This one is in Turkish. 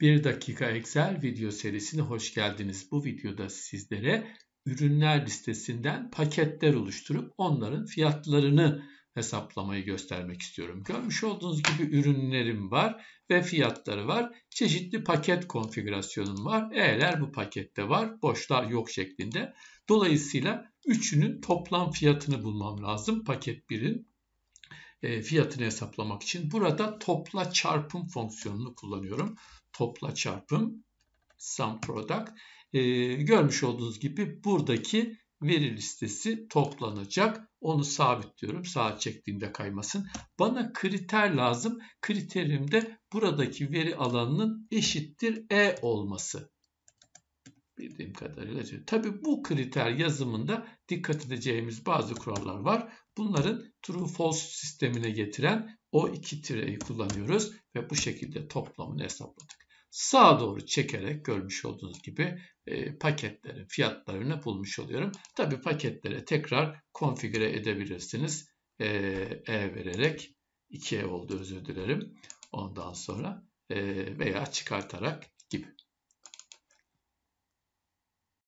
1 dakika Excel video serisine hoş geldiniz. Bu videoda sizlere ürünler listesinden paketler oluşturup onların fiyatlarını hesaplamayı göstermek istiyorum. Görmüş olduğunuz gibi ürünlerim var ve fiyatları var. Çeşitli paket konfigürasyonum var. E'ler bu pakette var, boşlar yok şeklinde. Dolayısıyla üçünün toplam fiyatını bulmam lazım. Paket 1'in e, fiyatını hesaplamak için burada topla çarpım fonksiyonunu kullanıyorum. Topla çarpım sum product. E, görmüş olduğunuz gibi buradaki veri listesi toplanacak. Onu sabitliyorum. Saat çektiğinde kaymasın. Bana kriter lazım. Kriterim de buradaki veri alanının eşittir E olması bildiğim kadarıyla. Tabi bu kriter yazımında dikkat edeceğimiz bazı kurallar var. Bunların true false sistemine getiren o iki tireyi kullanıyoruz ve bu şekilde toplamını hesapladık. Sağa doğru çekerek görmüş olduğunuz gibi e, paketlerin fiyatlarını bulmuş oluyorum. Tabi paketlere tekrar konfigüre edebilirsiniz. E, e vererek 2E oldu özür dilerim. Ondan sonra e, veya çıkartarak gibi.